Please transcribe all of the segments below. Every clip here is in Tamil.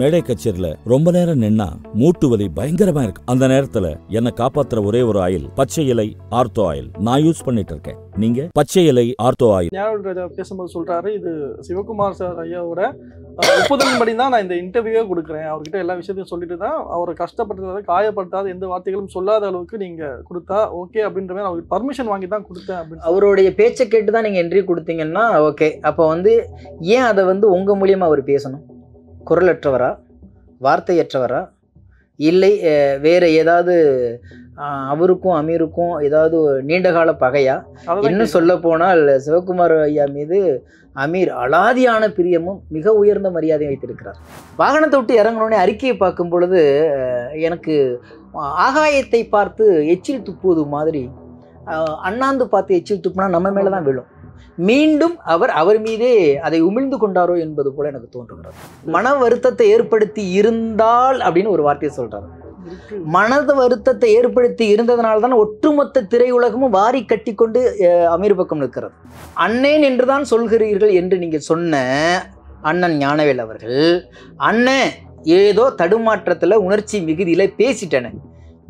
மேடை கச்சேரியில ரொம்ப நேரம் நின்னா மூட்டு வலி பயங்கரமா இருக்கு அந்த நேரத்துல என்னை காப்பாத்துற ஒரே ஒரு ஆயில் பச்சை இலை ஆர்த்தோ ஆயில் நான் யூஸ் பண்ணிட்டு இருக்கேன் நீங்க பச்சை இலை ஆர்த்தோ ஆயில் பேசும்போது சொல்றாரு இது சிவகுமார் சார் ஐயாவோட ஒப்புதலின்படி தான் நான் இந்த இன்டர்வியூவே கொடுக்குறேன் அவர்கிட்ட எல்லா விஷயத்தையும் சொல்லிட்டு தான் அவரை கஷ்டப்படுத்தாத காயப்படுத்தாத எந்த வார்த்தைகளும் சொல்லாத அளவுக்கு நீங்க கொடுத்தா ஓகே அப்படின்ற மாதிரி அவருக்கு பர்மிஷன் வாங்கி தான் கொடுத்தேன் அப்படின்னு அவருடைய பேச்சை கேட்டு தான் நீங்க என்ட்ரி கொடுத்தீங்கன்னா ஓகே அப்போ வந்து ஏன் அதை வந்து உங்க மூலியமா அவர் பேசணும் குரலற்றவரா வார்த்தையற்றவரா இல்லை வேறு ஏதாவது அவருக்கும் அமீருக்கும் ஏதாவது நீண்டகால பகையா இன்னும் சொல்ல போனால் சிவகுமார் ஐயா மீது அமீர் அலாதியான பிரியமும் மிக உயர்ந்த மரியாதையும் வைத்திருக்கிறார் வாகனத்தை விட்டு இறங்கினோடனே அறிக்கையை பார்க்கும் பொழுது எனக்கு ஆகாயத்தை பார்த்து எச்சில் துப்புவது மாதிரி அண்ணாந்து பார்த்து எச்சில் துப்புனா நம்ம மேலே தான் விழும் மீண்டும் அவர் அவர் மீதே அதை உமிழ்ந்து கொண்டாரோ என்பது போல எனக்கு தோன்றுகிறது மன வருத்தத்தை ஏற்படுத்தி இருந்தால் அப்படின்னு ஒரு வார்த்தையை சொல்றாரு மனது வருத்தத்தை ஏற்படுத்தி இருந்ததுனால தான் ஒட்டுமொத்த திரையுலகமும் வாரி கட்டி கொண்டு அமீர் பக்கம் நிற்கிறது அண்ணேன் என்றுதான் சொல்கிறீர்கள் என்று நீங்கள் சொன்ன அண்ணன் ஞானவேல் அவர்கள் அண்ணன் ஏதோ தடுமாற்றத்தில் உணர்ச்சி மிகுதியில் பேசிட்டேனே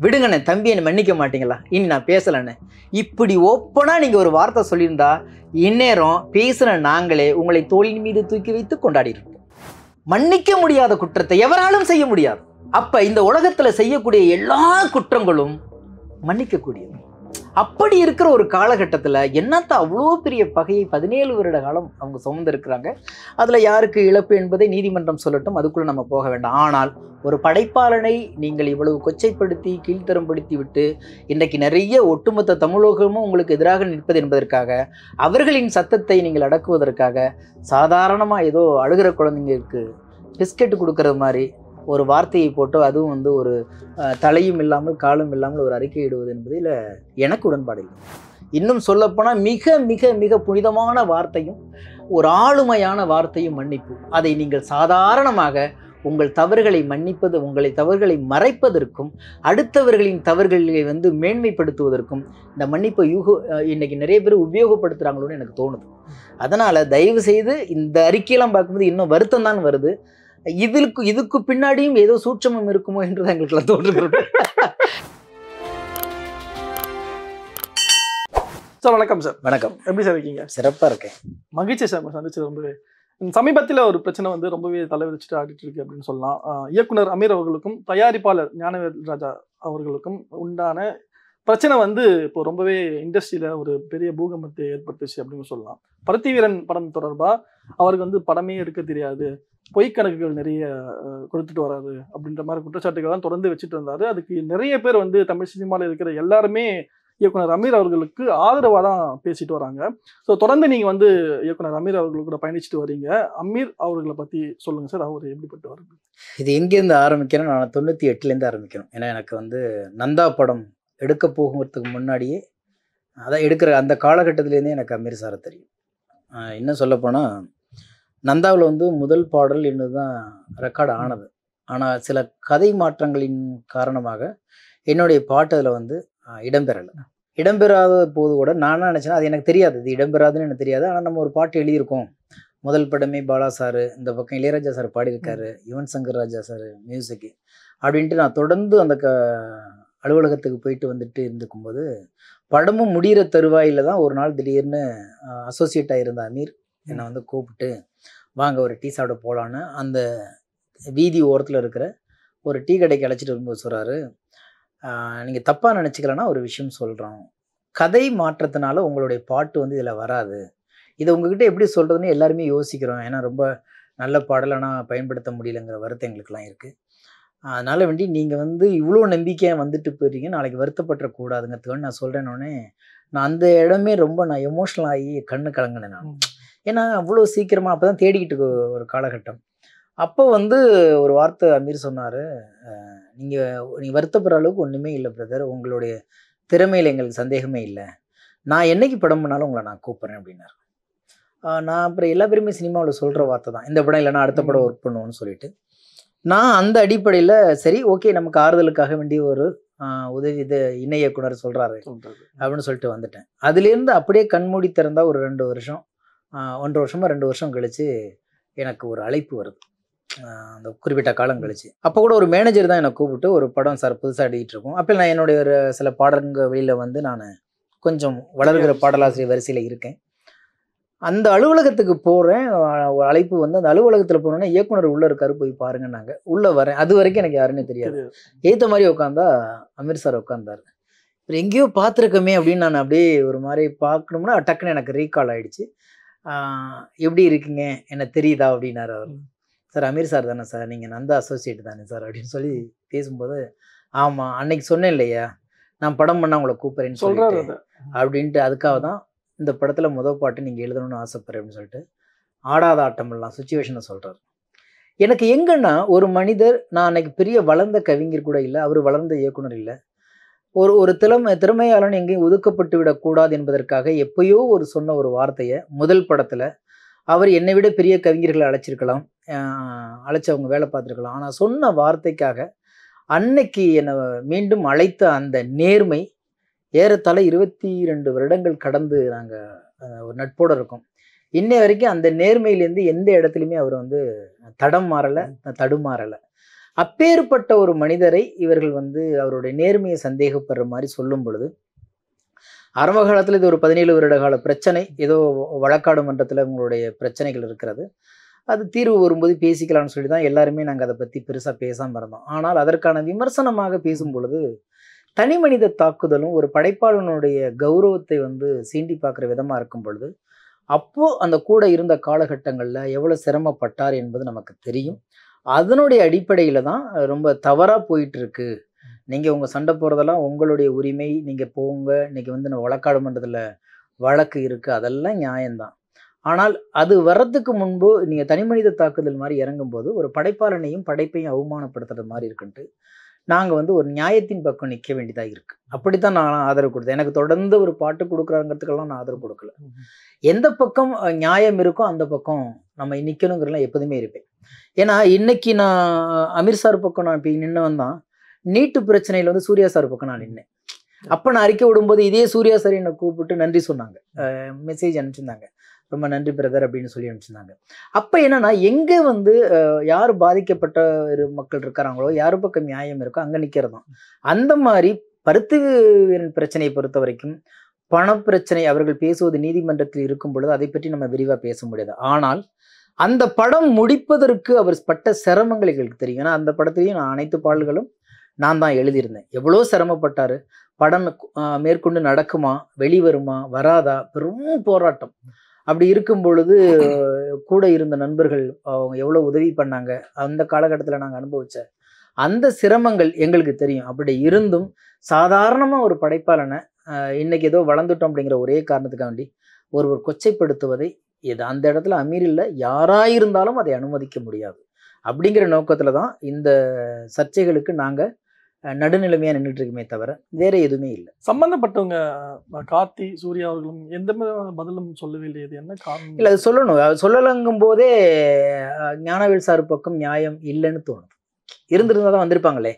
விடுங்கண்ணே தம்பி என்னை மன்னிக்க மாட்டீங்களா இனி நான் பேசலண்ணே இப்படி ஓப்பனாக நீங்கள் ஒரு வார்த்தை சொல்லியிருந்தா இந்நேரம் பேசுகிற நாங்களே உங்களை தோளின் மீது தூக்கி வைத்து கொண்டாடியிருப்போம் மன்னிக்க முடியாத குற்றத்தை எவராலும் செய்ய முடியாது அப்போ இந்த உலகத்தில் செய்யக்கூடிய எல்லா குற்றங்களும் மன்னிக்கக்கூடியது அப்படி இருக்கிற ஒரு காலகட்டத்தில் என்னத்த அவ்வளோ பெரிய பகையை பதினேழு வருட காலம் அவங்க சுமந்திருக்கிறாங்க அதில் யாருக்கு இழப்பு என்பதை நீதிமன்றம் சொல்லட்டும் அதுக்குள்ளே நம்ம போக வேண்டாம் ஆனால் ஒரு படைப்பாளனை நீங்கள் இவ்வளவு கொச்சைப்படுத்தி கீழ்த்தரம்படுத்தி விட்டு இன்றைக்கு நிறைய ஒட்டுமொத்த தமிழகமும் உங்களுக்கு எதிராக நிற்பது என்பதற்காக அவர்களின் சத்தத்தை நீங்கள் அடக்குவதற்காக சாதாரணமாக ஏதோ அழுகிற குழந்தைங்களுக்கு பிஸ்கெட்டு கொடுக்கறது மாதிரி ஒரு வார்த்தையை போட்டோ அதுவும் வந்து ஒரு தலையும் இல்லாமல் காலும் இல்லாமல் ஒரு அறிக்கையிடுவது என்பதில் எனக்கு உடன்பாடு இல்லை இன்னும் சொல்லப்போனால் மிக மிக மிக புனிதமான வார்த்தையும் ஒரு ஆளுமையான வார்த்தையும் மன்னிப்பு அதை நீங்கள் சாதாரணமாக உங்கள் தவறுகளை மன்னிப்பது உங்களை தவறுகளை மறைப்பதற்கும் அடுத்தவர்களின் தவறுகளை வந்து மேன்மைப்படுத்துவதற்கும் இந்த மன்னிப்பை யூக இன்னைக்கு நிறைய பேர் உபயோகப்படுத்துகிறாங்களோன்னு எனக்கு தோணுது அதனால் தயவு செய்து இந்த அறிக்கையெல்லாம் பார்க்கும்போது இன்னும் வருத்தம் தான் வருது இதுக்கு இதுக்கு பின்னாடியும் ஏதோ சூட்சமம் இருக்குமோ என்றுதான் எங்களுக்கு தோன்றுகிறது சார் வணக்கம் சார் வணக்கம் எப்படி சார் இருக்கீங்க சிறப்பாக இருக்கேன் மகிழ்ச்சி சார் சந்திச்சு ரொம்ப சமீபத்தில் ஒரு பிரச்சனை வந்து ரொம்பவே தலைவிரிச்சுட்டு ஆகிட்டு இருக்கு அப்படின்னு சொல்லலாம் இயக்குனர் அமீர் அவர்களுக்கும் தயாரிப்பாளர் ஞானவேல் ராஜா அவர்களுக்கும் உண்டான பிரச்சனை வந்து இப்போ ரொம்பவே இண்டஸ்ட்ரியில் ஒரு பெரிய பூகம்பத்தை ஏற்படுத்துச்சு அப்படின்னு சொல்லலாம் பருத்தி வீரன் படம் தொடர்பாக அவருக்கு வந்து படமே எடுக்க தெரியாது பொய் கணக்குகள் நிறைய கொடுத்துட்டு வராது அப்படின்ற மாதிரி குற்றச்சாட்டுகள் தான் தொடர்ந்து வச்சுட்டு இருந்தாரு அதுக்கு நிறைய பேர் வந்து தமிழ் சினிமாவில் இருக்கிற எல்லாருமே இயக்குனர் அமீர் அவர்களுக்கு ஆதரவாக தான் பேசிட்டு வராங்க ஸோ தொடர்ந்து நீங்கள் வந்து இயக்குனர் அமீர் அவர்கள் கூட பயணிச்சுட்டு வரீங்க அமீர் அவர்களை பற்றி சொல்லுங்கள் சார் அவர் எப்படிப்பட்டு வருது இது எங்கேருந்து ஆரம்பிக்கிறேன் நான் தொண்ணூற்றி எட்டுலேருந்து ஆரம்பிக்கணும் ஏன்னா எனக்கு வந்து நந்தா படம் எடுக்க போகிறதுக்கு முன்னாடியே அதான் எடுக்கிற அந்த காலகட்டத்திலேருந்தே எனக்கு அமீர் சாரை தெரியும் இன்னும் சொல்லப்போனால் நந்தாவில் வந்து முதல் பாடல் என்று தான் ரெக்கார்டு ஆனது ஆனால் சில கதை மாற்றங்களின் காரணமாக என்னுடைய பாட்டு அதில் வந்து இடம்பெறலை இடம்பெறாத போது கூட நான் நினச்சேன்னா அது எனக்கு தெரியாது இது இடம்பெறாதுன்னு எனக்கு தெரியாது ஆனால் நம்ம ஒரு பாட்டு எழுதியிருக்கோம் முதல் படமே பாலா சார் இந்த பக்கம் இளையராஜா சார் பாடியிருக்காரு யுவன் சங்கர் ராஜா சார் மியூசிக்கு அப்படின்ட்டு நான் தொடர்ந்து அந்த க அலுவலகத்துக்கு போயிட்டு வந்துட்டு இருந்துக்கும்போது படமும் முடிகிற தருவாயில் தான் ஒரு நாள் திடீர்னு அசோசியேட்டாக ஆகியிருந்த அமீர் என்னை வந்து கூப்பிட்டு வாங்க ஒரு டீ சாப்பிட போகலான்னு அந்த வீதி ஓரத்தில் இருக்கிற ஒரு டீ கடைக்கு அழைச்சிட்டு வரும்போது சொல்கிறாரு நீங்கள் தப்பாக நினச்சிக்கலன்னா ஒரு விஷயம் சொல்கிறோம் கதை மாற்றத்தினால உங்களுடைய பாட்டு வந்து இதில் வராது இதை உங்ககிட்ட எப்படி சொல்கிறதுன்னு எல்லாருமே யோசிக்கிறோம் ஏன்னா ரொம்ப நல்ல பாடலானா பயன்படுத்த முடியலங்கிற வருத்தம் எங்களுக்கெல்லாம் இருக்குது அதனால் வேண்டி நீங்கள் வந்து இவ்வளோ நம்பிக்கையாக வந்துட்டு போயிட்டீங்க நாளைக்கு வருத்தப்பட்டுற கூடாதுங்கிறதுக்கு நான் சொல்கிறேன்னொடனே நான் அந்த இடமே ரொம்ப நான் எமோஷ்னல் ஆகி கண்ணு கலங்கினேன் நான் ஏன்னா அவ்வளோ சீக்கிரமாக அப்போ தான் தேடிக்கிட்டு ஒரு காலகட்டம் அப்போ வந்து ஒரு வார்த்தை அமீர் சொன்னார் நீங்கள் நீ வருத்தப்படுற அளவுக்கு ஒன்றுமே இல்லை பிரதர் உங்களுடைய திறமையில் எங்களுக்கு சந்தேகமே இல்லை நான் என்றைக்கு படம் பண்ணாலும் உங்களை நான் கூப்பிட்றேன் அப்படின்னாரு நான் அப்புறம் எல்லா பேருமே சினிமாவில் சொல்கிற வார்த்தை தான் இந்த படம் இல்லைனா அடுத்த படம் ஒர்க் பண்ணுவோன்னு சொல்லிட்டு நான் அந்த அடிப்படையில் சரி ஓகே நமக்கு ஆறுதலுக்காக வேண்டிய ஒரு உதவி இது இணை இயக்குனர் சொல்கிறாரு அப்படின்னு சொல்லிட்டு வந்துட்டேன் அதுலேருந்து அப்படியே கண்மூடி திறந்தால் ஒரு ரெண்டு வருஷம் ஒன்றரை வருஷமாக ரெண்டு வருஷம் கழித்து எனக்கு ஒரு அழைப்பு வருது அந்த குறிப்பிட்ட காலம் கழிச்சு அப்போ கூட ஒரு மேனேஜர் தான் என்னை கூப்பிட்டு ஒரு படம் சார் புதுசாக அடிக்கிட்டு இருக்கோம் அப்போ நான் என்னுடைய ஒரு சில பாடல்கள் வெளியில் வந்து நான் கொஞ்சம் வளர்கிற பாடலாசிரியர் வரிசையில் இருக்கேன் அந்த அலுவலகத்துக்கு போகிறேன் ஒரு அழைப்பு வந்து அந்த அலுவலகத்தில் போனோன்னா இயக்குனர் உள்ளே இருக்காரு போய் பாருங்கன்னாங்க உள்ளே வரேன் அது வரைக்கும் எனக்கு யாருன்னே தெரியாது ஏற்ற மாதிரி உட்காந்தா அமீர் சார் உட்காந்தார் இப்போ எங்கேயோ பார்த்துருக்கோமே அப்படின்னு நான் அப்படியே ஒரு மாதிரி பார்க்கணும்னா டக்குன்னு எனக்கு ரீகால் ஆகிடுச்சு எப்படி இருக்குங்க என்ன தெரியுதா அப்படின்னாரு அவர் சார் அமீர் சார் தானே சார் நீங்கள் நந்தா அசோசியேட் தானே சார் அப்படின்னு சொல்லி பேசும்போது ஆமாம் அன்னைக்கு சொன்னேன் இல்லையா நான் படம் பண்ணால் உங்களை கூப்பிட்றேன்னு சொல்கிறேன் அப்படின்ட்டு அதுக்காக தான் இந்த படத்தில் முதல் பாட்டு நீங்கள் எழுதணும்னு ஆசைப்பட்றேன் அப்படின்னு சொல்லிட்டு ஆடாத ஆட்டமெல்லாம் சுச்சுவேஷனை சொல்கிறாரு எனக்கு எங்கன்னா ஒரு மனிதர் நான் அன்னைக்கு பெரிய வளர்ந்த கவிஞர் கூட இல்லை அவர் வளர்ந்த இயக்குனர் இல்லை ஒரு ஒரு திறமை திறமையாளன் எங்கேயும் ஒதுக்கப்பட்டு விடக்கூடாது என்பதற்காக எப்பயோ ஒரு சொன்ன ஒரு வார்த்தையை முதல் படத்தில் அவர் என்னை விட பெரிய கவிஞர்களை அழைச்சிருக்கலாம் அழைச்சி அவங்க வேலை பார்த்துருக்கலாம் ஆனால் சொன்ன வார்த்தைக்காக அன்னைக்கு என்னை மீண்டும் அழைத்த அந்த நேர்மை ஏறத்தாழ இருபத்தி ரெண்டு வருடங்கள் கடந்து நாங்கள் ஒரு நட்போடு இருக்கோம் இன்னை வரைக்கும் அந்த நேர்மையிலேருந்து எந்த இடத்துலையுமே அவர் வந்து தடம் மாறலை தடுமாறலை அப்பேற்பட்ட ஒரு மனிதரை இவர்கள் வந்து அவருடைய நேர்மையை சந்தேகப்படுற மாதிரி சொல்லும் பொழுது ஆரம்ப காலத்தில் இது ஒரு பதினேழு வருட கால பிரச்சனை ஏதோ வழக்காடு மன்றத்தில் உங்களுடைய பிரச்சனைகள் இருக்கிறது அது தீர்வு வரும்போது பேசிக்கலாம்னு சொல்லி தான் எல்லாருமே நாங்கள் அதை பற்றி பெருசாக பேசாமல் இருந்தோம் ஆனால் அதற்கான விமர்சனமாக பேசும் பொழுது தனி மனித தாக்குதலும் ஒரு படைப்பாளனுடைய கௌரவத்தை வந்து சீண்டி பார்க்குற விதமாக இருக்கும் பொழுது அப்போது அந்த கூட இருந்த காலகட்டங்களில் எவ்வளோ சிரமப்பட்டார் என்பது நமக்கு தெரியும் அதனுடைய அடிப்படையில் தான் ரொம்ப தவறாக இருக்கு நீங்கள் உங்கள் சண்டை போகிறதெல்லாம் உங்களுடைய உரிமை நீங்கள் போங்க இன்றைக்கி வந்து நான் வழக்காடு பண்ணுறதுல வழக்கு இருக்குது அதெல்லாம் நியாயம்தான் ஆனால் அது வர்றதுக்கு முன்பு நீங்கள் தனி மனித தாக்குதல் மாதிரி இறங்கும்போது ஒரு படைப்பாளனையும் படைப்பையும் அவமானப்படுத்துறது மாதிரி இருக்குன்ட்டு நாங்கள் வந்து ஒரு நியாயத்தின் பக்கம் நிற்க வேண்டியதாக இருக்குது அப்படித்தான் நான் ஆதரவு கொடுத்தேன் எனக்கு தொடர்ந்து ஒரு பாட்டு கொடுக்குறாங்கிறதுக்கெல்லாம் நான் ஆதரவு கொடுக்கல எந்த பக்கம் நியாயம் இருக்கோ அந்த பக்கம் நம்ம நிற்கணுங்கிறலாம் எப்போதுமே இருப்பேன் ஏன்னா இன்னைக்கு நான் அமீர் சார் பக்கம் நான் இப்போ நின்று வந்தான் நீட்டு பிரச்சனையில் வந்து சூர்யா சார் பக்கம் நான் நின்னேன் அப்போ நான் அறிக்கை விடும்போது இதே சூர்யா சார் என்னை கூப்பிட்டு நன்றி சொன்னாங்க மெசேஜ் அனுப்பிச்சிருந்தாங்க ரொம்ப நன்றி பிரதர் அப்படின்னு சொல்லி அனுப்பிச்சிருந்தாங்க அப்போ என்னன்னா எங்கே வந்து யார் பாதிக்கப்பட்ட மக்கள் இருக்கிறாங்களோ யார் பக்கம் நியாயம் இருக்கோ அங்கே நிற்கிறதும் அந்த மாதிரி பருத்து பிரச்சனையை பொறுத்த வரைக்கும் பணப்பிரச்சனை அவர்கள் பேசுவது நீதிமன்றத்தில் இருக்கும் பொழுது அதை பற்றி நம்ம விரிவாக பேச முடியாது ஆனால் அந்த படம் முடிப்பதற்கு அவர் பட்ட சிரமங்கள் எங்களுக்கு தெரியும் ஏன்னா அந்த படத்துலேயும் நான் அனைத்து பாடல்களும் நான் தான் எழுதியிருந்தேன் எவ்வளோ சிரமப்பட்டார் படம் மேற்கொண்டு நடக்குமா வெளிவருமா வராதா பெரும் போராட்டம் அப்படி இருக்கும் பொழுது கூட இருந்த நண்பர்கள் அவங்க எவ்வளோ உதவி பண்ணாங்க அந்த காலகட்டத்தில் நாங்கள் அனுபவிச்ச அந்த சிரமங்கள் எங்களுக்கு தெரியும் அப்படி இருந்தும் சாதாரணமாக ஒரு படைப்பாளனை இன்னைக்கு ஏதோ வளர்ந்துட்டோம் அப்படிங்கிற ஒரே காரணத்துக்காண்டி ஒருவர் கொச்சைப்படுத்துவதை இது அந்த இடத்துல அமீர் இல்லை யாராயிருந்தாலும் அதை அனுமதிக்க முடியாது அப்படிங்கிற நோக்கத்தில் தான் இந்த சர்ச்சைகளுக்கு நாங்கள் நடுநிலைமையாக நின்றுட்டு இருக்குமே தவிர வேற எதுவுமே இல்லை சம்பந்தப்பட்டவங்க கார்த்தி சூர்யா அவர்களும் எந்த பதிலும் சொல்ல வேண்டியது இது என்ன காரணம் இல்லை அது சொல்லணும் சொல்லலங்கும் போதே ஞானவேல் சார் பக்கம் நியாயம் இல்லைன்னு தோணும் இருந்திருந்தால் தான் வந்திருப்பாங்களே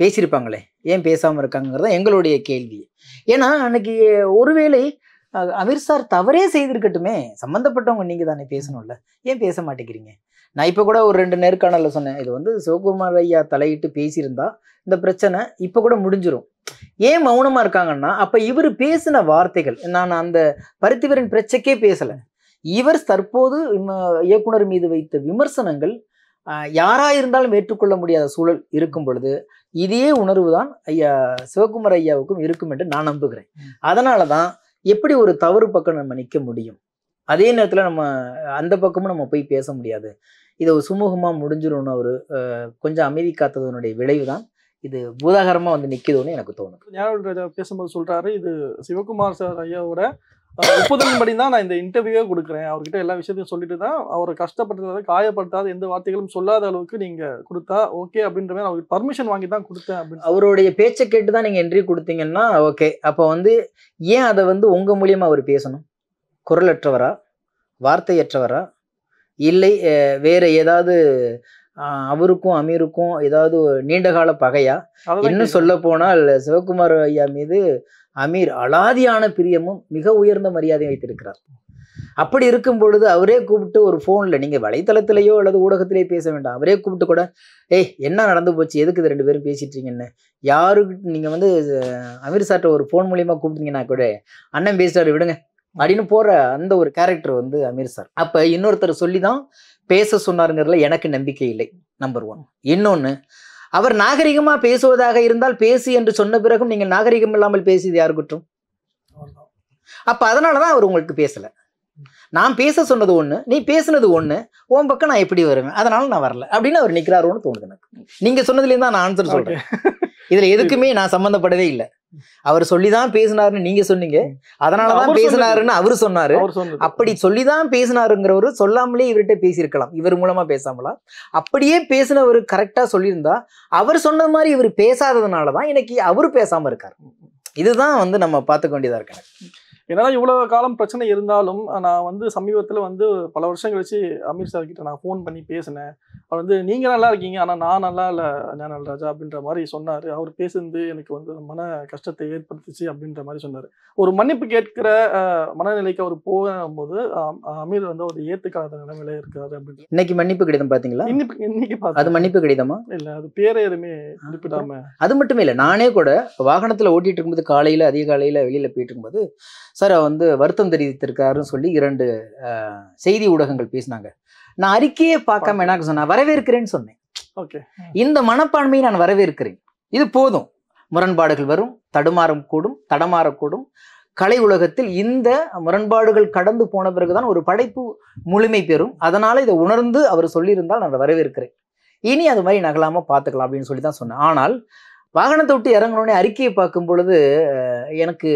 பேசியிருப்பாங்களே ஏன் பேசாமல் இருக்காங்கிறத எங்களுடைய கேள்வி ஏன்னா அன்னைக்கு ஒருவேளை அமீர் சார் தவறே செய்திருக்கட்டுமே சம்மந்தப்பட்டவங்க நீங்கள் தானே பேசணும்ல ஏன் பேச மாட்டேங்கிறீங்க நான் இப்போ கூட ஒரு ரெண்டு நேர்காணலில் சொன்னேன் இது வந்து சிவகுமார் ஐயா தலையிட்டு பேசியிருந்தா இந்த பிரச்சனை இப்போ கூட முடிஞ்சிடும் ஏன் மௌனமாக இருக்காங்கன்னா அப்போ இவர் பேசின வார்த்தைகள் நான் அந்த பருத்திவரின் பிரச்சைக்கே பேசலை இவர் தற்போது இயக்குனர் மீது வைத்த விமர்சனங்கள் யாராக இருந்தாலும் ஏற்றுக்கொள்ள முடியாத சூழல் இருக்கும் பொழுது இதே உணர்வு தான் ஐயா சிவகுமார் ஐயாவுக்கும் இருக்கும் என்று நான் நம்புகிறேன் அதனால தான் எப்படி ஒரு தவறு பக்கம் நம்ம நிற்க முடியும் அதே நேரத்தில் நம்ம அந்த பக்கமும் நம்ம போய் பேச முடியாது இதை சுமூகமாக முடிஞ்சிடும்னு ஒரு கொஞ்சம் அமைதி காத்ததனுடைய விளைவு தான் இது பூதாகரமாக வந்து நிற்கிதுன்னு எனக்கு தோணும் ஞானவேல் ராஜா பேசும்போது சொல்கிறாரு இது சிவகுமார் சார் ஐயாவோட படி தான் நான் இந்த இன்டர்வியூவே கொடுக்குறேன் அவர்கிட்ட எல்லா விஷயத்தையும் சொல்லிட்டு தான் அவரை கஷ்டப்படுத்தாத காயப்படுத்தாத எந்த வார்த்தைகளும் சொல்லாத அளவுக்கு நீங்கள் கொடுத்தா ஓகே அப்படின்ற மாதிரி அவருக்கு பர்மிஷன் வாங்கி தான் கொடுத்தேன் அப்படின்னு அவருடைய பேச்சை கேட்டு தான் நீங்கள் என்ட்ரி கொடுத்தீங்கன்னா ஓகே அப்போ வந்து ஏன் அதை வந்து உங்கள் மூலியமாக அவர் பேசணும் குரலற்றவரா வார்த்தையற்றவரா இல்லை வேற ஏதாவது அவருக்கும் அமீருக்கும் ஏதாவது நீண்டகால பகையா இன்னும் சொல்ல போனால் சிவகுமார் ஐயா மீது அமீர் அலாதியான பிரியமும் மிக உயர்ந்த மரியாதையும் வைத்திருக்கிறார் அப்படி இருக்கும் பொழுது அவரே கூப்பிட்டு ஒரு ஃபோனில் நீங்கள் வலைத்தளத்திலேயோ அல்லது ஊடகத்திலேயே பேச வேண்டாம் அவரே கூப்பிட்டு கூட ஏய் என்ன நடந்து போச்சு எதுக்கு இது ரெண்டு பேரும் பேசிட்டீங்கன்னு யாருக்கு நீங்கள் வந்து அமீர் சார்ட்ட ஒரு ஃபோன் மூலியமாக கூப்பிட்டீங்கன்னா கூட அண்ணன் பேசிட்டாரு விடுங்க அப்படின்னு போற அந்த ஒரு கேரக்டர் வந்து அமீர் சார் அப்ப இன்னொருத்தர் சொல்லி தான் பேச சொன்னாருங்கிறதுல எனக்கு நம்பிக்கை இல்லை நம்பர் ஒன் இன்னொன்று அவர் நாகரிகமாக பேசுவதாக இருந்தால் பேசி என்று சொன்ன பிறகும் நீங்கள் நாகரிகம் இல்லாமல் பேசியது யாருக்கட்டும் குற்றம் அப்போ அதனால தான் அவர் உங்களுக்கு பேசலை நான் பேச சொன்னது ஒன்று நீ பேசுனது ஒன்று உன் பக்கம் நான் எப்படி வருவேன் அதனால நான் வரல அப்படின்னு அவர் நிற்கிறாரோன்னு தோணுது எனக்கு நீங்க சொன்னதுலேருந்து தான் நான் ஆன்சர் சொல்கிறேன் இதில் எதுக்குமே நான் சம்மந்தப்படவே இல்லை அவர் சொல்லிதான் பேசினாருன்னு நீங்க சொன்னீங்க அதனாலதான் பேசினாருன்னு அவரு சொன்னாரு அப்படி சொல்லிதான் பேசினாருங்கிறவரு சொல்லாமலே இவர்கிட்ட பேசியிருக்கலாம் இவர் மூலமா பேசாமலாம் அப்படியே பேசினவர் கரெக்டா சொல்லியிருந்தா அவர் சொன்ன மாதிரி இவர் பேசாததுனாலதான் இன்னைக்கு அவரு பேசாம இருக்காரு இதுதான் வந்து நம்ம பார்த்துக்க வேண்டியதா இருக்கு என்னதான் இவ்வளோ காலம் பிரச்சனை இருந்தாலும் நான் வந்து சமீபத்தில் வந்து பல வருஷம் கழிச்சு அமீர் சார் கிட்ட நான் ஃபோன் பண்ணி பேசினேன் அவர் வந்து நீங்கள் நல்லா இருக்கீங்க ஆனால் நான் நல்லா இல்லை ஞானராஜா அப்படின்ற மாதிரி சொன்னார் அவர் பேசுந்து எனக்கு வந்து மன கஷ்டத்தை ஏற்படுத்துச்சு அப்படின்ற மாதிரி சொன்னார் ஒரு மன்னிப்பு கேட்கிற மனநிலைக்கு அவர் போகும்போது அமீர் வந்து அவர் ஏற்றுக்காத நிலைமையில இருக்காரு அப்படின்னு இன்னைக்கு மன்னிப்பு கடிதம் பார்த்தீங்களா இன்னைக்கு இன்னைக்கு அது மன்னிப்பு கடிதமா இல்லை அது பேரை எதுவுமே குறிப்பிடாம அது மட்டுமே இல்லை நானே கூட வாகனத்தில் ஓட்டிட்டு இருக்கும்போது காலையில் அதிக காலையில் வெளியில் போயிட்டு இருக்கும்போது சார் வந்து வருத்தம் தெரிவித்திருக்காருன்னு சொல்லி இரண்டு செய்தி ஊடகங்கள் பேசினாங்க நான் அறிக்கையே பார்க்காம என்ன சொன்னேன் வரவேற்கிறேன்னு சொன்னேன் ஓகே இந்த மனப்பான்மையை நான் வரவேற்கிறேன் இது போதும் முரண்பாடுகள் வரும் தடுமாறும் கூடும் தடமாறக்கூடும் கலை உலகத்தில் இந்த முரண்பாடுகள் கடந்து போன பிறகுதான் ஒரு படைப்பு முழுமை பெறும் அதனால இதை உணர்ந்து அவர் சொல்லியிருந்தால் நான் வரவேற்கிறேன் இனி அது மாதிரி நகலாம பார்த்துக்கலாம் அப்படின்னு சொல்லி தான் சொன்னேன் ஆனால் வாகனத்தை விட்டு இறங்கினோடனே அறிக்கையை பார்க்கும் பொழுது எனக்கு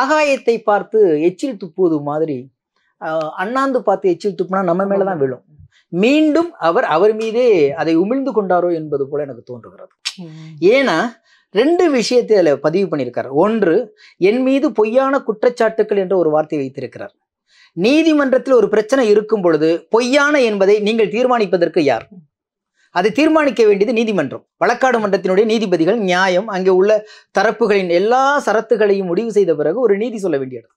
ஆகாயத்தை பார்த்து எச்சில் துப்புவது மாதிரி அண்ணாந்து பார்த்து எச்சில் துப்புனா நம்ம மேலதான் விழும் மீண்டும் அவர் அவர் மீதே அதை உமிழ்ந்து கொண்டாரோ என்பது போல எனக்கு தோன்றுகிறது ஏன்னா ரெண்டு விஷயத்தை அதில் பதிவு பண்ணியிருக்கார் ஒன்று என் மீது பொய்யான குற்றச்சாட்டுக்கள் என்ற ஒரு வார்த்தை வைத்திருக்கிறார் நீதிமன்றத்தில் ஒரு பிரச்சனை இருக்கும் பொழுது பொய்யான என்பதை நீங்கள் தீர்மானிப்பதற்கு யார் அதை தீர்மானிக்க வேண்டியது நீதிமன்றம் வழக்காடு மன்றத்தினுடைய நீதிபதிகள் நியாயம் அங்கே உள்ள தரப்புகளின் எல்லா சரத்துகளையும் முடிவு செய்த பிறகு ஒரு நீதி சொல்ல வேண்டியது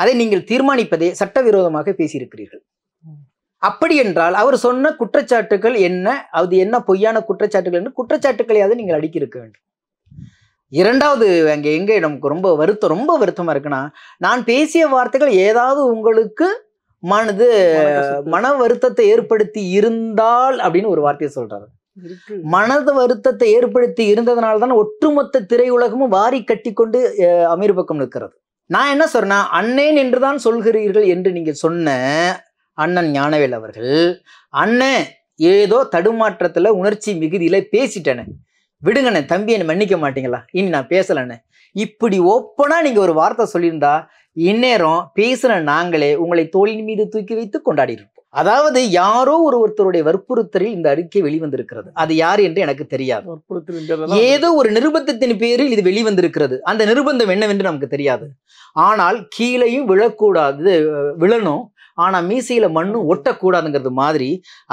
அதை நீங்கள் தீர்மானிப்பதே சட்டவிரோதமாக பேசியிருக்கிறீர்கள் அப்படி என்றால் அவர் சொன்ன குற்றச்சாட்டுகள் என்ன அது என்ன பொய்யான குற்றச்சாட்டுகள் என்று குற்றச்சாட்டுகளையாவது நீங்கள் அடிக்க இருக்க வேண்டும் இரண்டாவது அங்கே எங்கே நமக்கு ரொம்ப வருத்தம் ரொம்ப வருத்தமா இருக்குன்னா நான் பேசிய வார்த்தைகள் ஏதாவது உங்களுக்கு மனது மன வருத்தத்தை ஏற்படுத்தி இருந்தால் அப்படின்னு ஒரு வார்த்தையை சொல்றாரு மனது வருத்தத்தை ஏற்படுத்தி இருந்ததுனால தான் ஒட்டுமொத்த திரையுலகமும் வாரி கட்டி கொண்டு அமீர் பக்கம் நிற்கிறது நான் என்ன சொன்னா அண்ணேன் என்று தான் சொல்கிறீர்கள் என்று நீங்கள் சொன்ன அண்ணன் ஞானவேல் அவர்கள் அண்ணன் ஏதோ தடுமாற்றத்தில் உணர்ச்சி மிகுதியில் பேசிட்டேனே விடுங்கண்ணே தம்பி என்னை மன்னிக்க மாட்டீங்களா இனி நான் பேசலண்ணே இப்படி ஓப்பனாக நீங்கள் ஒரு வார்த்தை சொல்லியிருந்தா இந்நேரம் பேசுகிற நாங்களே உங்களை தோளின் மீது தூக்கி வைத்து கொண்டாடி இருப்போம் அதாவது யாரோ ஒரு ஒருத்தருடைய வற்புறுத்தலில் இந்த அறிக்கை வெளிவந்திருக்கிறது அது யார் என்று எனக்கு தெரியாது ஏதோ ஒரு நிருபந்தத்தின் பேரில் இது வெளிவந்திருக்கிறது அந்த நிருபந்தம் என்னவென்று நமக்கு தெரியாது ஆனால் கீழையும் விழக்கூடாது விழணும் ஆனால் மீசையில் மண்ணும் ஒட்டக்கூடாதுங்கிறது மாதிரி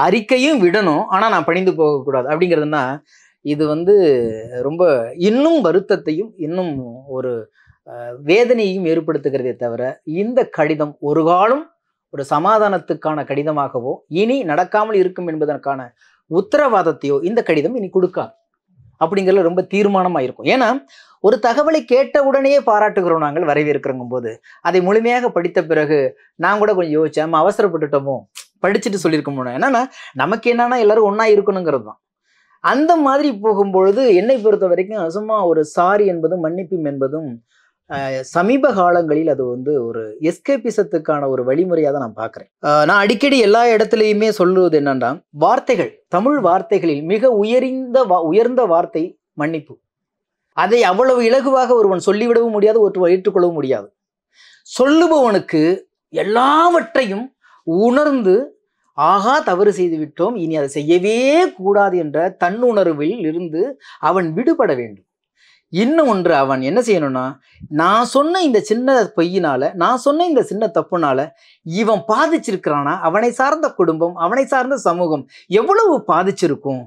அறிக்கையும் விடணும் ஆனால் நான் பணிந்து போகக்கூடாது அப்படிங்கிறதுனா இது வந்து ரொம்ப இன்னும் வருத்தத்தையும் இன்னும் ஒரு வேதனையையும் ஏற்படுத்துகிறதே தவிர இந்த கடிதம் ஒரு காலம் ஒரு சமாதானத்துக்கான கடிதமாகவோ இனி நடக்காமல் இருக்கும் என்பதற்கான உத்தரவாதத்தையோ இந்த கடிதம் இனி கொடுக்காது அப்படிங்கிறது ரொம்ப தீர்மானமாக இருக்கும் ஏன்னா ஒரு தகவலை கேட்ட உடனே பாராட்டுகிறோம் நாங்கள் வரவேற்கிறோங்க போது அதை முழுமையாக படித்த பிறகு நான் கூட கொஞ்சம் யோசிச்சேன் நம்ம அவசரப்பட்டுட்டோமோ படிச்சுட்டு சொல்லியிருக்க முடியும் என்னன்னா நமக்கு என்னன்னா எல்லாரும் ஒன்றா இருக்கணுங்கிறது தான் அந்த மாதிரி போகும்பொழுது என்னை பொறுத்த வரைக்கும் சும்மா ஒரு சாரி என்பதும் மன்னிப்பும் என்பதும் சமீப காலங்களில் அது வந்து ஒரு எஸ்கேபிசத்துக்கான ஒரு வழிமுறையாக தான் நான் பார்க்குறேன் நான் அடிக்கடி எல்லா இடத்துலையுமே சொல்லுவது என்னன்னா வார்த்தைகள் தமிழ் வார்த்தைகளில் மிக உயர்ந்த உயர்ந்த வார்த்தை மன்னிப்பு அதை அவ்வளவு இலகுவாக ஒருவன் சொல்லிவிடவும் முடியாது ஒரு ஏற்றுக்கொள்ளவும் முடியாது சொல்லுபவனுக்கு எல்லாவற்றையும் உணர்ந்து ஆகா தவறு செய்து விட்டோம் இனி அதை செய்யவே கூடாது என்ற தன்னுணர்வில் இருந்து அவன் விடுபட வேண்டும் இன்னும் ஒன்று அவன் என்ன செய்யணும்னா நான் சொன்ன இந்த சின்ன பொய்யினால நான் சொன்ன இந்த சின்ன தப்புனால இவன் பாதிச்சிருக்கிறானா அவனை சார்ந்த குடும்பம் அவனை சார்ந்த சமூகம் எவ்வளவு பாதிச்சிருக்கும்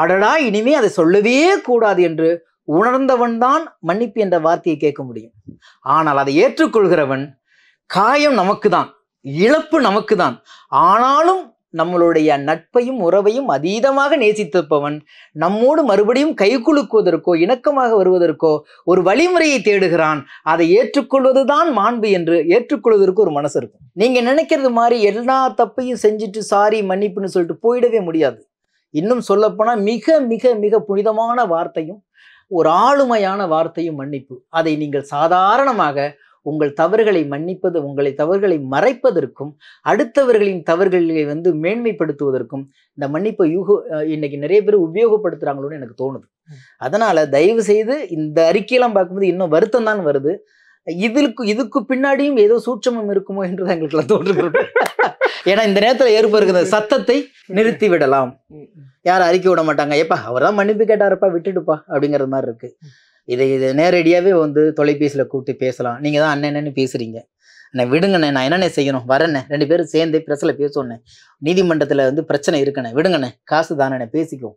அடடா இனிமே அதை சொல்லவே கூடாது என்று உணர்ந்தவன் தான் மன்னிப்பு என்ற வார்த்தையை கேட்க முடியும் ஆனால் அதை ஏற்றுக்கொள்கிறவன் காயம் நமக்கு தான் இழப்பு நமக்கு தான் ஆனாலும் நம்மளுடைய நட்பையும் உறவையும் அதீதமாக நேசித்திருப்பவன் நம்மோடு மறுபடியும் குலுக்குவதற்கோ இணக்கமாக வருவதற்கோ ஒரு வழிமுறையை தேடுகிறான் அதை ஏற்றுக்கொள்வது தான் மாண்பு என்று ஏற்றுக்கொள்வதற்கு ஒரு மனசு இருக்கும் நீங்கள் நினைக்கிறது மாதிரி எல்லா தப்பையும் செஞ்சுட்டு சாரி மன்னிப்புன்னு சொல்லிட்டு போயிடவே முடியாது இன்னும் சொல்லப்போனால் மிக மிக மிக புனிதமான வார்த்தையும் ஒரு ஆளுமையான வார்த்தையும் மன்னிப்பு அதை நீங்கள் சாதாரணமாக உங்கள் தவறுகளை மன்னிப்பது உங்களை தவறுகளை மறைப்பதற்கும் அடுத்தவர்களின் தவறுகளை வந்து மேன்மைப்படுத்துவதற்கும் இந்த மன்னிப்பை யூக இன்னைக்கு நிறைய பேர் உபயோகப்படுத்துகிறாங்களோன்னு எனக்கு தோணுது அதனால தயவு செய்து இந்த அறிக்கையெல்லாம் பார்க்கும்போது இன்னும் வருத்தம் தான் வருது இதற்கு இதுக்கு பின்னாடியும் ஏதோ சூட்சமம் இருக்குமோ என்றுதான் எங்களுக்கு தோன்றுகிறது ஏன்னா இந்த நேரத்தில் ஏற்படுகிற சத்தத்தை நிறுத்தி விடலாம் யாரும் அறிக்கை விட மாட்டாங்க ஏப்பா அவர் தான் மன்னிப்பு கேட்டாருப்பா விட்டுடுப்பா அப்படிங்கிறது மாதிரி இருக்கு இதை இதை நேரடியாகவே வந்து தொலைபேசியில் கூப்பிட்டு பேசலாம் நீங்கள் தான் அண்ணன்னு பேசுகிறீங்க அண்ணன் விடுங்கண்ணே நான் என்னென்ன செய்யணும் வரேண்ணே ரெண்டு பேரும் சேர்ந்து பிரச்சனை பேசணுண்ணே நீதிமன்றத்தில் வந்து பிரச்சனை இருக்குண்ணே விடுங்கண்ணே காசு தானே பேசிக்கும்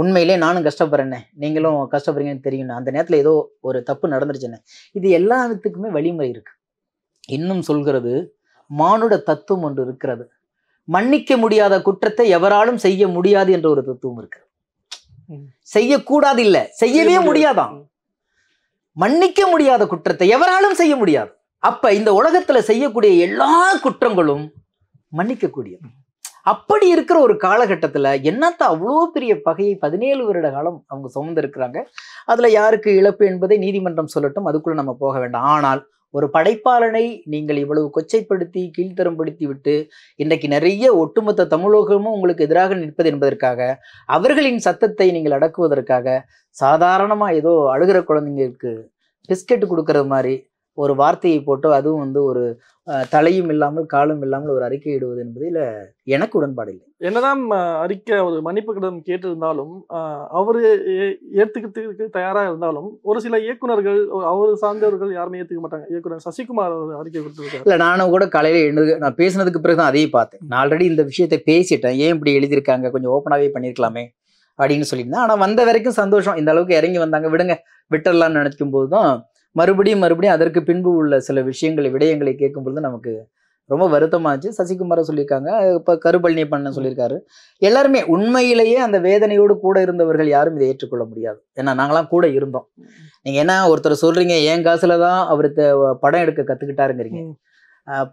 உண்மையிலே நானும் கஷ்டப்படுறேண்ணே நீங்களும் கஷ்டப்படுறீங்கன்னு தெரியும்ண்ணே அந்த நேரத்தில் ஏதோ ஒரு தப்பு நடந்துருச்சுண்ணே இது எல்லாத்துக்குமே வழிமுறை இருக்குது இன்னும் சொல்கிறது மானுட தத்துவம் ஒன்று இருக்கிறது மன்னிக்க முடியாத குற்றத்தை எவராலும் செய்ய முடியாது என்ற ஒரு தத்துவம் இருக்கு செய்யக்கூடாது இல்லை செய்யவே முடியாதான் மன்னிக்க முடியாத குற்றத்தை எவராலும் செய்ய முடியாது அப்ப இந்த உலகத்துல செய்யக்கூடிய எல்லா குற்றங்களும் மன்னிக்கக்கூடிய அப்படி இருக்கிற ஒரு காலகட்டத்தில் என்னத்த அவ்வளோ பெரிய பகையை பதினேழு வருட காலம் அவங்க சுமந்து இருக்கிறாங்க அதில் யாருக்கு இழப்பு என்பதை நீதிமன்றம் சொல்லட்டும் அதுக்குள்ளே நம்ம போக வேண்டாம் ஆனால் ஒரு படைப்பாளனை நீங்கள் இவ்வளவு கொச்சைப்படுத்தி கீழ்த்தரம்படுத்தி விட்டு இன்றைக்கு நிறைய ஒட்டுமொத்த தமிழகமும் உங்களுக்கு எதிராக நிற்பது என்பதற்காக அவர்களின் சத்தத்தை நீங்கள் அடக்குவதற்காக சாதாரணமாக ஏதோ அழுகிற குழந்தைங்களுக்கு பிஸ்கெட்டு கொடுக்கறது மாதிரி ஒரு வார்த்தையை போட்டு அதுவும் வந்து ஒரு தலையும் இல்லாமல் காலும் இல்லாமல் ஒரு அறிக்கை இடுவது என்பதில் எனக்கு உடன்பாடு இல்லை என்னதான் அறிக்கை ஒரு மன்னிப்பு கடிதம் கேட்டிருந்தாலும் அவரு ஏற்றுக்கிறதுக்கு தயாராக இருந்தாலும் ஒரு சில இயக்குநர்கள் அவர் சார்ந்தவர்கள் யாருமே ஏற்றுக்க மாட்டாங்க இயக்குனர் சசிகுமார் அவர் அறிக்கை கொடுத்துருக்காரு இல்லை நானும் கூட கலையில எழுந்து நான் பேசினதுக்கு பிறகு தான் அதையும் பார்த்தேன் நான் ஆல்ரெடி இந்த விஷயத்தை பேசிட்டேன் ஏன் இப்படி எழுதியிருக்காங்க கொஞ்சம் ஓப்பனாகவே பண்ணியிருக்கலாமே அப்படின்னு சொல்லியிருந்தேன் ஆனால் வந்த வரைக்கும் சந்தோஷம் இந்த அளவுக்கு இறங்கி வந்தாங்க விடுங்க விட்டுடலாம்னு நினைக்கும் போது தான் மறுபடியும் மறுபடியும் அதற்கு பின்பு உள்ள சில விஷயங்களை விடயங்களை கேட்கும் பொழுது நமக்கு ரொம்ப வருத்தமாச்சு சசிகுமாரை சொல்லியிருக்காங்க இப்போ கருபழனி பண்ண சொல்லியிருக்காரு எல்லாருமே உண்மையிலேயே அந்த வேதனையோடு கூட இருந்தவர்கள் யாரும் இதை ஏற்றுக்கொள்ள முடியாது ஏன்னா நாங்களாம் கூட இருந்தோம் நீங்கள் என்ன ஒருத்தர் சொல்கிறீங்க என் காசில் தான் அவர் படம் எடுக்க கற்றுக்கிட்டாருங்கிறீங்க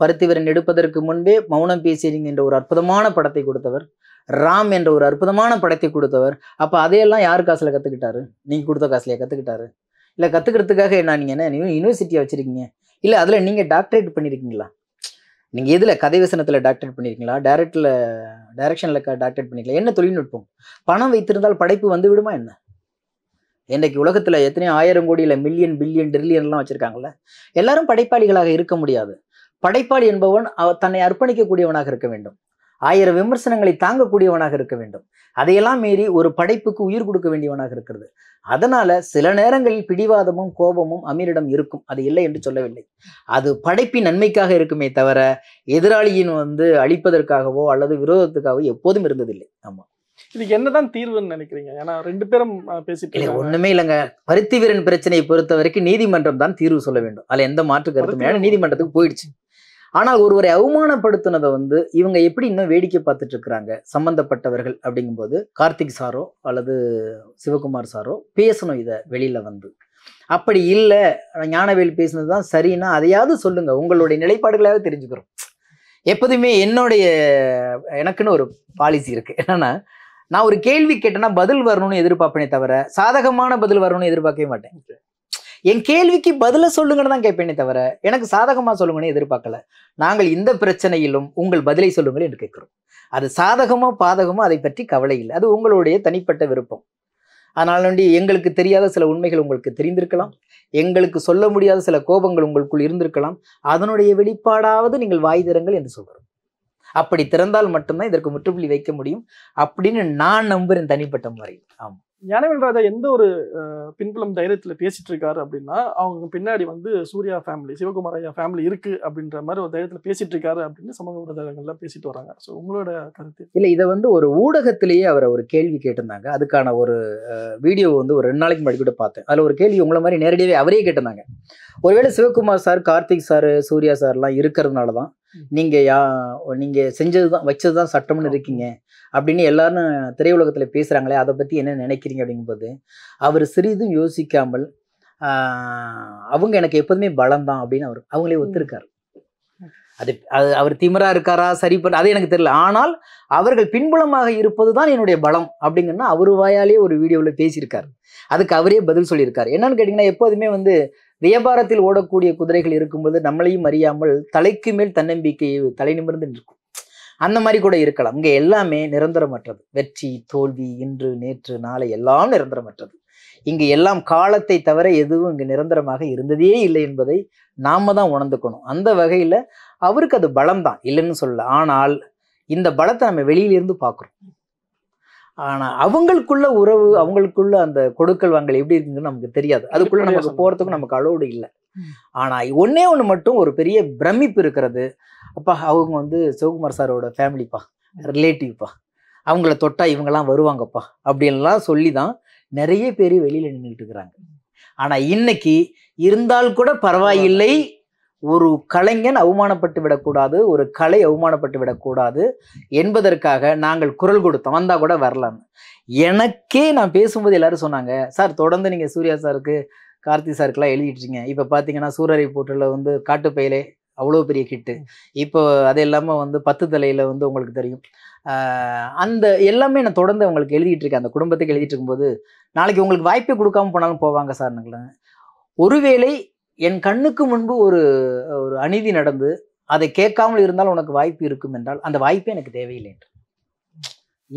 பருத்திவரன் எடுப்பதற்கு முன்பே மௌனம் பேசுறீங்க என்ற ஒரு அற்புதமான படத்தை கொடுத்தவர் ராம் என்ற ஒரு அற்புதமான படத்தை கொடுத்தவர் அப்போ அதையெல்லாம் யார் காசில் கற்றுக்கிட்டாரு நீங்கள் கொடுத்த காசுலையே கற்றுக்கிட்டாரு இல்லை கற்றுக்கிறதுக்காக நான் நீங்கள் என்ன யூனிவர்சிட்டியை வச்சுருக்கீங்க இல்லை அதில் நீங்கள் டாக்டரேட் பண்ணியிருக்கீங்களா நீங்கள் எதில் கதை வசனத்தில் டாக்டரேட் பண்ணியிருக்கீங்களா டேரக்டில் டைரக்ஷனில் டாக்டரேட் பண்ணிக்கலாம் என்ன தொழில்நுட்பம் பணம் வைத்திருந்தால் படைப்பு வந்து விடுமா என்ன இன்றைக்கு உலகத்தில் எத்தனையோ ஆயிரம் கோடியில் மில்லியன் பில்லியன் ட்ரில்லியன்லாம் வச்சுருக்காங்கள எல்லாரும் படைப்பாளிகளாக இருக்க முடியாது படைப்பாளி என்பவன் தன்னை அர்ப்பணிக்கக்கூடியவனாக இருக்க வேண்டும் ஆயிரம் விமர்சனங்களை தாங்கக்கூடியவனாக இருக்க வேண்டும் அதையெல்லாம் மீறி ஒரு படைப்புக்கு உயிர் கொடுக்க வேண்டியவனாக இருக்கிறது அதனால சில நேரங்களில் பிடிவாதமும் கோபமும் அமீரிடம் இருக்கும் அது இல்லை என்று சொல்லவில்லை அது படைப்பின் நன்மைக்காக இருக்குமே தவிர எதிராளியின் வந்து அழிப்பதற்காகவோ அல்லது விரோதத்துக்காகவோ எப்போதும் இருந்ததில்லை ஆமாம் இதுக்கு என்னதான் தீர்வுன்னு நினைக்கிறீங்க ஏன்னா ரெண்டு பேரும் பேசிட்டு ஒண்ணுமே இல்லைங்க பருத்தி வீரன் பிரச்சனையை பொறுத்த வரைக்கும் நீதிமன்றம் தான் தீர்வு சொல்ல வேண்டும் அதில் எந்த மாற்று கருத்துமே நீதிமன்றத்துக்கு போயிடுச்சு ஆனால் ஒருவரை அவமானப்படுத்தினதை வந்து இவங்க எப்படி இன்னும் வேடிக்கை பார்த்துட்டு இருக்கிறாங்க சம்பந்தப்பட்டவர்கள் அப்படிங்கும்போது கார்த்திக் சாரோ அல்லது சிவகுமார் சாரோ பேசணும் இதை வெளியில் வந்து அப்படி இல்லை ஞானவேல் பேசினது தான் சரின்னா அதையாவது சொல்லுங்க உங்களுடைய நிலைப்பாடுகளாவது தெரிஞ்சுக்கிறோம் எப்போதுமே என்னுடைய எனக்குன்னு ஒரு பாலிசி இருக்குது என்னன்னா நான் ஒரு கேள்வி கேட்டேன்னா பதில் வரணும்னு எதிர்பார்ப்பேனே தவிர சாதகமான பதில் வரணும்னு எதிர்பார்க்கவே மாட்டேன் என் கேள்விக்கு பதில சொல்லுங்கன்னு தான் கேட்பேனே தவிர எனக்கு சாதகமாக சொல்லுங்கன்னு எதிர்பார்க்கல நாங்கள் இந்த பிரச்சனையிலும் உங்கள் பதிலை சொல்லுங்கள் என்று கேட்குறோம் அது சாதகமோ பாதகமோ அதை பற்றி கவலை இல்லை அது உங்களுடைய தனிப்பட்ட விருப்பம் அதனால வேண்டி எங்களுக்கு தெரியாத சில உண்மைகள் உங்களுக்கு தெரிந்திருக்கலாம் எங்களுக்கு சொல்ல முடியாத சில கோபங்கள் உங்களுக்குள் இருந்திருக்கலாம் அதனுடைய வெளிப்பாடாவது நீங்கள் வாய் திறங்கள் என்று சொல்கிறோம் அப்படி திறந்தால் மட்டும்தான் இதற்கு முற்றுப்புள்ளி வைக்க முடியும் அப்படின்னு நான் நம்புகிறேன் தனிப்பட்ட முறையில் ஆமாம் ஞானவேல் ராஜா எந்த ஒரு பின்புலம் தைரியத்தில் பேசிட்டு இருக்காரு அப்படின்னா அவங்க பின்னாடி வந்து சூர்யா ஃபேமிலி சிவகுமார் ஐயா ஃபேமிலி இருக்கு அப்படின்ற மாதிரி ஒரு தைரியத்தில் பேசிட்டு இருக்காரு அப்படின்னு சமூக ஊடகங்கள்ல பேசிட்டு வராங்க ஸோ உங்களோட கருத்து இல்லை இதை வந்து ஒரு ஊடகத்திலேயே அவரை ஒரு கேள்வி கேட்டிருந்தாங்க அதுக்கான ஒரு வீடியோ வந்து ஒரு ரெண்டு நாளைக்கு முன்னாடி கூட பார்த்தேன் அதில் ஒரு கேள்வி உங்களை மாதிரி நேரடியாகவே அவரே கேட்டிருந்தாங்க ஒருவேளை சிவகுமார் சார் கார்த்திக் சார் சூர்யா சார்லாம் இருக்கிறதுனால தான் நீங்க யா நீங்க செஞ்சதுதான் வச்சதுதான் சட்டம்னு இருக்கீங்க அப்படின்னு எல்லாரும் திரையுலகத்துல பேசுறாங்களே அதை பத்தி என்ன நினைக்கிறீங்க அப்படிங்கும்போது அவர் சிறிதும் யோசிக்காமல் அவங்க எனக்கு எப்போதுமே பலம் தான் அப்படின்னு அவர் அவங்களே ஒத்துருக்காரு அது அது அவர் திமிரா இருக்காரா சரி பண்ண அது எனக்கு தெரியல ஆனால் அவர்கள் பின்புலமாக இருப்பது தான் என்னுடைய பலம் அப்படிங்கன்னா அவர் வாயாலே ஒரு வீடியோவில் பேசியிருக்காரு அதுக்கு அவரே பதில் சொல்லியிருக்காரு என்னன்னு கேட்டிங்கன்னா எப்போதுமே வந்து வியாபாரத்தில் ஓடக்கூடிய குதிரைகள் இருக்கும்போது நம்மளையும் அறியாமல் தலைக்கு மேல் தன்னம்பிக்கை தலை நிமிர்ந்து நிற்கும் அந்த மாதிரி கூட இருக்கலாம் இங்கே எல்லாமே நிரந்தரமற்றது வெற்றி தோல்வி இன்று நேற்று நாளை எல்லாம் நிரந்தரமற்றது இங்கு எல்லாம் காலத்தை தவிர எதுவும் இங்கு நிரந்தரமாக இருந்ததே இல்லை என்பதை நாம தான் உணர்ந்துக்கணும் அந்த வகையில் அவருக்கு அது பலம் தான் இல்லைன்னு சொல்லல ஆனால் இந்த பலத்தை நம்ம வெளியிலிருந்து பார்க்குறோம் ஆனால் அவங்களுக்குள்ள உறவு அவங்களுக்குள்ள அந்த கொடுக்கல் வாங்கல் எப்படி இருக்குன்னு நமக்கு தெரியாது அதுக்குள்ள நமக்கு போகிறதுக்கும் நமக்கு அளவுடு இல்லை ஆனால் ஒன்னே ஒன்று மட்டும் ஒரு பெரிய பிரமிப்பு இருக்கிறது அப்பா அவங்க வந்து சிவகுமார் சாரோட ஃபேமிலிப்பா ரிலேட்டிவ்ப்பா அவங்கள தொட்டா இவங்கெல்லாம் வருவாங்கப்பா அப்படின்லாம் சொல்லி தான் நிறைய பேர் வெளியில் நின்றுட்டு இருக்கிறாங்க ஆனால் இன்னைக்கு இருந்தால் கூட பரவாயில்லை ஒரு கலைஞன் அவமானப்பட்டு விடக்கூடாது ஒரு கலை அவமானப்பட்டு விடக்கூடாது என்பதற்காக நாங்கள் குரல் கொடுத்தோம் வந்தால் கூட வரலாம் எனக்கே நான் பேசும்போது எல்லாரும் சொன்னாங்க சார் தொடர்ந்து நீங்கள் சூர்யா சாருக்கு கார்த்தி சாருக்கெல்லாம் எழுதிட்டுருங்க இப்போ பார்த்தீங்கன்னா சூரரை போட்டில் வந்து காட்டுப்பயிலே அவ்வளோ பெரிய கிட்டு இப்போ அது இல்லாமல் வந்து பத்து தலையில் வந்து உங்களுக்கு தெரியும் அந்த எல்லாமே நான் தொடர்ந்து அவங்களுக்கு எழுதிட்டுருக்கேன் அந்த குடும்பத்துக்கு எழுதிட்டு இருக்கும்போது நாளைக்கு உங்களுக்கு வாய்ப்பே கொடுக்காம போனாலும் போவாங்க சார்னுங்களேன் ஒருவேளை என் கண்ணுக்கு முன்பு ஒரு ஒரு அநீதி நடந்து அதை கேட்காமல் இருந்தால் உனக்கு வாய்ப்பு இருக்கும் என்றால் அந்த வாய்ப்பே எனக்கு தேவையில்லை என்று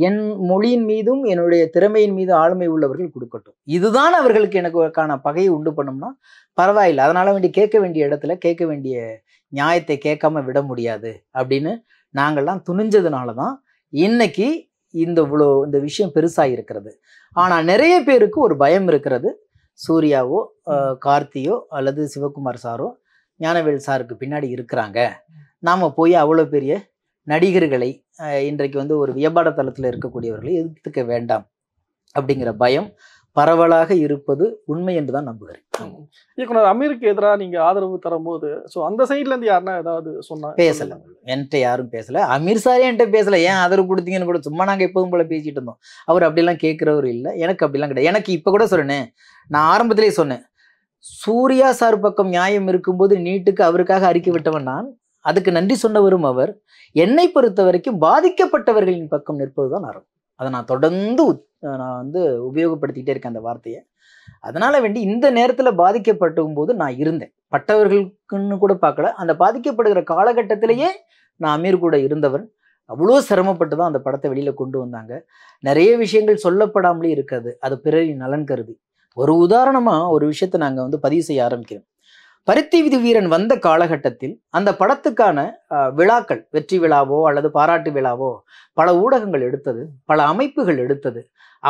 என் மொழியின் மீதும் என்னுடைய திறமையின் மீது ஆளுமை உள்ளவர்கள் கொடுக்கட்டும் இதுதான் அவர்களுக்கு எனக்குக்கான பகையை உண்டு பண்ணோம்னா பரவாயில்லை அதனால வேண்டி கேட்க வேண்டிய இடத்துல கேட்க வேண்டிய நியாயத்தை கேட்காம விட முடியாது அப்படின்னு நாங்கள்லாம் துணிஞ்சதுனால தான் இன்னைக்கு இந்த இவ்வளோ இந்த விஷயம் பெருசாக இருக்கிறது ஆனால் நிறைய பேருக்கு ஒரு பயம் இருக்கிறது சூர்யாவோ கார்த்தியோ அல்லது சிவகுமார் சாரோ ஞானவேல் சாருக்கு பின்னாடி இருக்கிறாங்க நாம் போய் அவ்வளோ பெரிய நடிகர்களை இன்றைக்கு வந்து ஒரு வியாபார தளத்தில் இருக்கக்கூடியவர்களை எதிர்த்துக்க வேண்டாம் அப்படிங்கிற பயம் பரவலாக இருப்பது உண்மை என்று தான் நம்புகிறேன் இயக்குனர் அமீருக்கு எதிராக நீங்கள் ஆதரவு தரும்போது ஸோ அந்த சைட்லேருந்து யாருன்னா ஏதாவது சொன்னா பேசலை என்கிட்ட யாரும் பேசலை அமீர் சாரே என்கிட்ட பேசலை ஏன் ஆதரவு கொடுத்தீங்கன்னு கூட சும்மா நாங்கள் எப்போதும் போல பேசிகிட்டு இருந்தோம் அவர் அப்படிலாம் கேட்குறவர் இல்லை எனக்கு அப்படிலாம் கிடையாது எனக்கு இப்போ கூட சொன்னேன் நான் ஆரம்பத்திலே சொன்னேன் சூர்யா சார் பக்கம் நியாயம் இருக்கும்போது நீட்டுக்கு அவருக்காக அறிக்கை விட்டவன் நான் அதுக்கு நன்றி சொன்னவரும் அவர் என்னை பொறுத்த வரைக்கும் பாதிக்கப்பட்டவர்களின் பக்கம் நிற்பதுதான் அறம் அதை நான் தொடர்ந்து நான் வந்து உபயோகப்படுத்திக்கிட்டே இருக்கேன் அந்த வார்த்தையை அதனால் வேண்டி இந்த நேரத்தில் பாதிக்கப்பட்டும் போது நான் இருந்தேன் பட்டவர்களுக்குன்னு கூட பார்க்கல அந்த பாதிக்கப்படுகிற காலகட்டத்திலேயே நான் அமீர் கூட இருந்தவன் அவ்வளோ சிரமப்பட்டு தான் அந்த படத்தை வெளியில் கொண்டு வந்தாங்க நிறைய விஷயங்கள் சொல்லப்படாமலே இருக்காது அது பிறரின் நலன் கருதி ஒரு உதாரணமாக ஒரு விஷயத்தை நாங்கள் வந்து பதிவு செய்ய ஆரம்பிக்கிறோம் பருத்தி விது வீரன் வந்த காலகட்டத்தில் அந்த படத்துக்கான விழாக்கள் வெற்றி விழாவோ அல்லது பாராட்டு விழாவோ பல ஊடகங்கள் எடுத்தது பல அமைப்புகள் எடுத்தது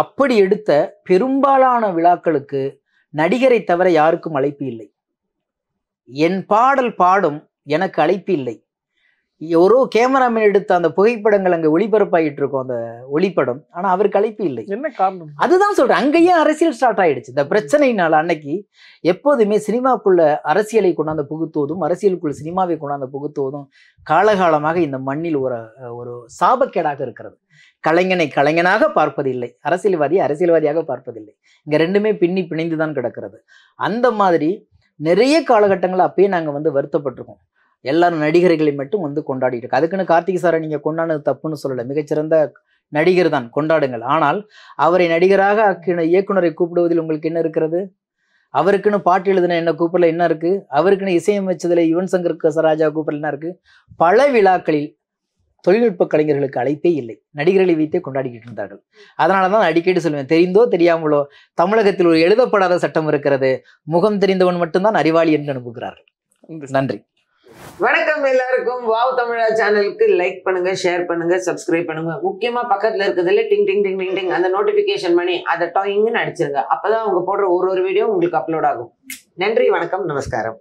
அப்படி எடுத்த பெரும்பாலான விழாக்களுக்கு நடிகரை தவிர யாருக்கும் அழைப்பு இல்லை என் பாடல் பாடும் எனக்கு அழைப்பு இல்லை ஒரு கேமராமேன் எடுத்த அந்த புகைப்படங்கள் அங்கே ஒளிபரப்பாகிட்டு இருக்கும் அந்த ஒளிப்படம் ஆனால் அவர் கலைப்பு இல்லை என்ன காரணம் அதுதான் சொல்கிறேன் அங்கேயே அரசியல் ஸ்டார்ட் ஆகிடுச்சு இந்த பிரச்சனையினால் அன்னைக்கு எப்போதுமே சினிமாக்குள்ள அரசியலை கொண்டாந்து புகுத்துவதும் அரசியலுக்குள்ள சினிமாவை கொண்டாந்து புகுத்துவதும் காலகாலமாக இந்த மண்ணில் ஒரு ஒரு சாபக்கேடாக இருக்கிறது கலைஞனை கலைஞனாக பார்ப்பதில்லை அரசியல்வாதி அரசியல்வாதியாக பார்ப்பதில்லை இங்கே ரெண்டுமே பின்னி பிணைந்து தான் கிடக்கிறது அந்த மாதிரி நிறைய காலகட்டங்கள் அப்பயே நாங்கள் வந்து வருத்தப்பட்டிருக்கோம் எல்லாரும் நடிகர்களை மட்டும் வந்து கொண்டாடிட்டு இருக்கு அதுக்குன்னு கார்த்திக் சாரை நீங்கள் கொண்டாடுறது தப்புன்னு சொல்லலை மிகச்சிறந்த நடிகர் தான் கொண்டாடுங்கள் ஆனால் அவரை நடிகராக அக்கின இயக்குனரை கூப்பிடுவதில் உங்களுக்கு என்ன இருக்கிறது அவருக்குன்னு பாட்டு எழுதின என்ன கூப்பிடல என்ன இருக்கு அவருக்குன்னு இசையமைச்சதுல யுவன் சங்கர் கசராஜா கூப்பிடல என்ன இருக்கு பல விழாக்களில் தொழில்நுட்ப கலைஞர்களுக்கு அழைப்பே இல்லை நடிகர்களை வைத்தே கொண்டாடிக்கிட்டு இருந்தார்கள் அதனால தான் அடிக்கடி சொல்லுவேன் தெரிந்தோ தெரியாமலோ தமிழகத்தில் ஒரு எழுதப்படாத சட்டம் இருக்கிறது முகம் தெரிந்தவன் மட்டும்தான் அறிவாளி என்று அனுப்புகிறார்கள் நன்றி வணக்கம் எல்லாருக்கும் வாவ் தமிழா சேனலுக்கு லைக் பண்ணுங்க ஷேர் பண்ணுங்க சப்ஸ்கிரைப் பண்ணுங்க முக்கியமா பக்கத்துல இருக்கிறதுல டிங் டிங் டிங் டிங் டிங் அந்த நோட்டிபிகேஷன் பண்ணி அதை டாயிங்னு அடிச்சிருங்க அப்பதான் அவங்க போடுற ஒரு ஒரு வீடியோ உங்களுக்கு அப்லோட் ஆகும் நன்றி வணக்கம் நமஸ்காரம்